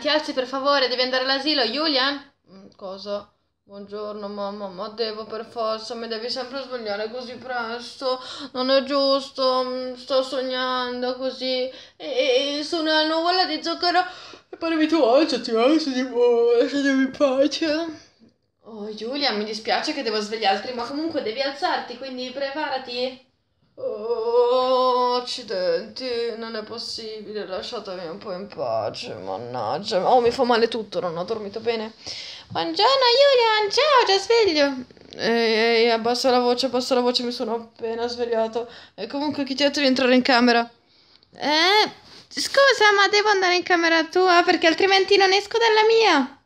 ti alzi per favore, devi andare all'asilo, Julian? Mm, Cosa? Buongiorno mamma, ma devo per forza, mi devi sempre svegliare così presto, non è giusto, mm, sto sognando così, e, e sono una nuvola di zucchero, e parmi tu alzati, alzati, lasciatemi in pace. Oh Giulia, mi dispiace che devo svegliarti, ma comunque devi alzarti, quindi preparati. Oh accidenti, non è possibile, lasciatemi un po' in pace, mannaggia. Oh, mi fa male tutto, non ho dormito bene. Buongiorno Julian, ciao, già sveglio. Ehi, ehi, abbassa la voce, abbassa la voce, mi sono appena svegliato. E comunque chi ti ha detto di entrare in camera? Eh, scusa, ma devo andare in camera tua perché altrimenti non esco dalla mia.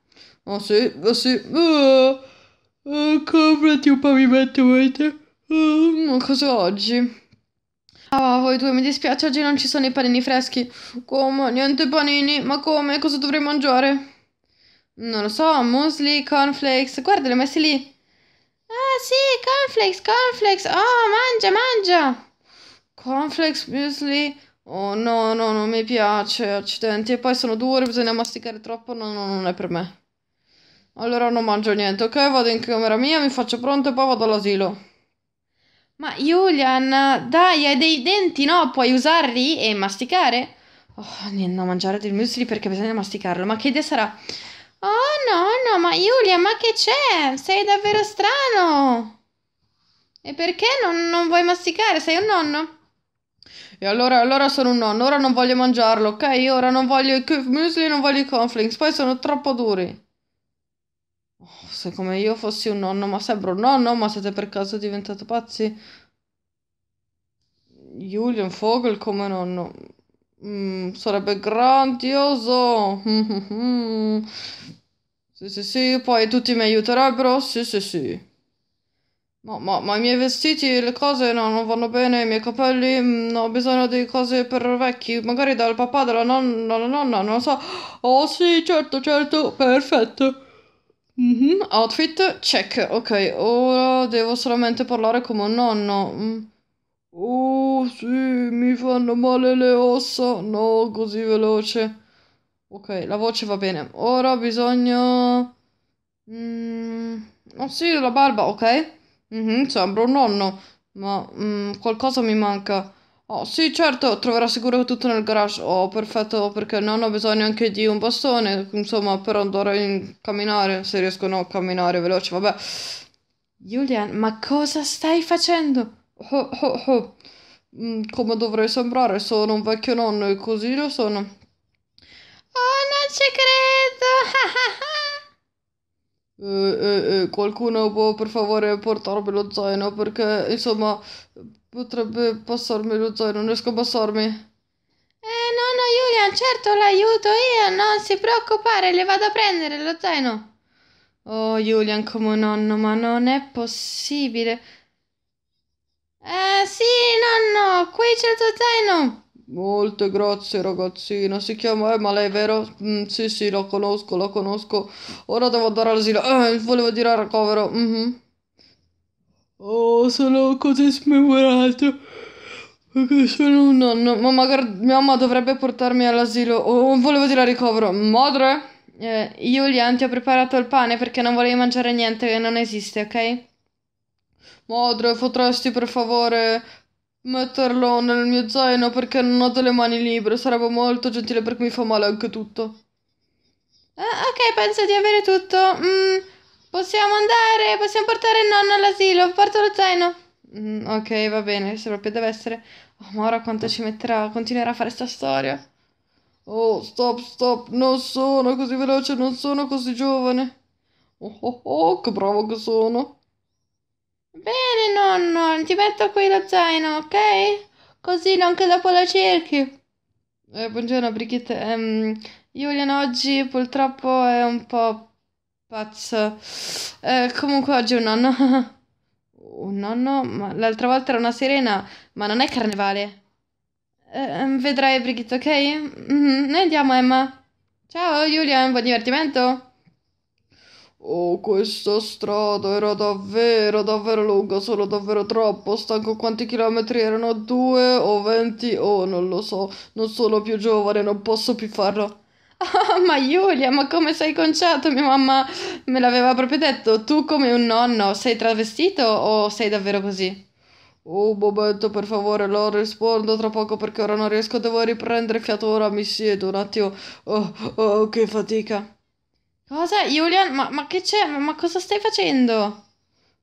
Oh sì, oh sì. Oh, eh, eh, comprati un pavimento, vedete? Oh, ma cosa oggi? Ah, voi due, mi dispiace, oggi non ci sono i panini freschi. Come? Niente panini? Ma come? Cosa dovrei mangiare? Non lo so, muesli, cornflakes. Guarda, le ho messi lì. Ah, sì, cornflakes, cornflakes. Oh, mangia, mangia. Cornflakes, muesli. Oh, no, no, non mi piace. Accidenti. E poi sono dure, bisogna masticare troppo. No, no, non è per me. Allora non mangio niente, ok? Vado in camera mia, mi faccio pronto e poi vado all'asilo. Ma Julian, dai, hai dei denti, no? Puoi usarli e masticare? Oh, andiamo a mangiare del muesli perché bisogna masticarlo. Ma che idea sarà? Oh no, no, ma Julian, ma che c'è? Sei davvero strano! E perché non, non vuoi masticare? Sei un nonno? E allora, allora sono un nonno, ora non voglio mangiarlo, ok? Ora non voglio i muesli, non voglio i conflings, poi sono troppo duri. Oh, se come io fossi un nonno, ma sembro un nonno, ma siete per caso diventato pazzi? Julian Vogel come nonno. Mm, sarebbe grandioso. sì, sì, sì, poi tutti mi aiuterebbero. Sì, sì, sì. Ma, ma, ma i miei vestiti, le cose no, non vanno bene, i miei capelli, mh, mm, ho bisogno di cose per vecchi, magari dal papà, dalla nonna, dalla nonna, non lo so. Oh sì, certo, certo, perfetto. Mm -hmm. Outfit, check, ok, ora devo solamente parlare come un nonno. Mm. Oh sì, mi fanno male le ossa. No, così veloce. Ok, la voce va bene. Ora bisogna... Mm, oh sì, la barba, ok. Mm-hmm, sembra un nonno, ma mm, qualcosa mi manca. Oh sì, certo, troverà sicuro tutto nel garage. Oh, perfetto, perché non ho bisogno anche di un bastone, insomma, per andare a camminare, se riescono a camminare veloce, vabbè. Julian, ma cosa stai facendo? Oh, oh, oh. come dovrei sembrare, sono un vecchio nonno e così lo sono. Oh, non ci credo! eh, eh, eh, qualcuno può per favore portarmi lo zaino perché insomma potrebbe passarmi lo zaino, non riesco a passarmi. Eh no, no, Julian, certo l'aiuto io, non si preoccupare, le vado a prendere lo zaino. Oh Julian come nonno, ma non è possibile. Eh sì, nonno, qui c'è il tuo zaino. Molte grazie ragazzina, si chiama Emma, lei vero? Mm, sì sì, la conosco, la conosco. Ora devo andare all'asilo. Eh, volevo dire al ricovero. Mm -hmm. Oh, sono così smemorato. Perché sono un nonno. Ma magari mamma dovrebbe portarmi all'asilo. Oh, volevo dire al ricovero. Madre? Eh, Julian, ti ho preparato il pane perché non volevi mangiare niente che non esiste, ok? Madre, potresti per favore metterlo nel mio zaino perché non ho delle mani libere? Sarebbe molto gentile perché mi fa male anche tutto. Ah, ok, penso di avere tutto. Mm, possiamo andare, possiamo portare il nonno all'asilo. Porto lo zaino. Mm, ok, va bene, se proprio deve essere. Oh, ma ora quanto ci metterà? Continuerà a fare sta storia. Oh, stop, stop, non sono così veloce, non sono così giovane. Oh, oh, oh, che bravo che sono. Bene, nonno, ti metto qui lo zaino, ok? Così anche dopo la cerchi. Eh, buongiorno Brigitte. Um, Julian oggi purtroppo è un po' pazzo. Eh, comunque oggi è un nonno. un nonno? Ma l'altra volta era una sirena, ma non è carnevale. Eh, vedrai Brigitte, ok? Mm-hmm. Noi andiamo Emma. Ciao Julian, buon divertimento. Oh, questo strato era davvero, davvero lungo, sono davvero troppo stanco. Quanti chilometri erano? Due o venti? Oh, non lo so. Non sono più giovane, non posso più farlo. Ah, ma Giulia, ma come sei conciato? Mia mamma me l'aveva proprio detto. Tu come un nonno, sei travestito o sei davvero così? Oh, momento, per favore, lo rispondo tra poco perché ora non riesco, devo riprendere fiato. Ora mi siedo un attimo. Oh, oh, che fatica. Cosa? Julian? Ma, ma che c'è? Ma, ma cosa stai facendo?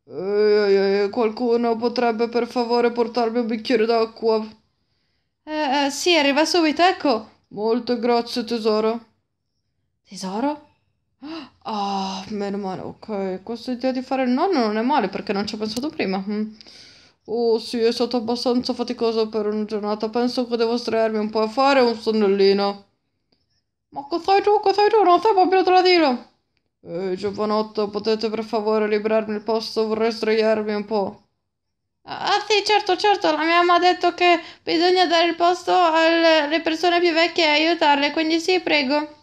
Ehi, ehi, ehi, qualcuno potrebbe per favore portarmi un bicchiere d'acqua? Eh, eh, sì, arriva subito, ecco. Molte grazie, tesoro. Tesoro? Ah, oh, meno male, ok. Questa idea di fare il nonno non è male perché non ci ho pensato prima. Hm. Oh, sì, è stato abbastanza faticoso per una giornata. Penso che devo sdraiarmi un po' a fare un sonnellino. Ma cos'hai tu, cos'hai tu? Non sei proprio tradire! Ehi, giovanotto, potete per favore liberarmi il posto? Vorrei sdraiarmi un po'. Ah sì, certo, certo, la mia mamma ha detto che bisogna dare il posto alle persone più vecchie e aiutarle, quindi sì, prego.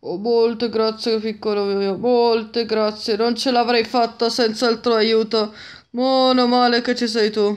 Oh, molte grazie, piccolo mio, molte grazie. Non ce l'avrei fatta senza il tuo aiuto. Mono male che ci sei tu.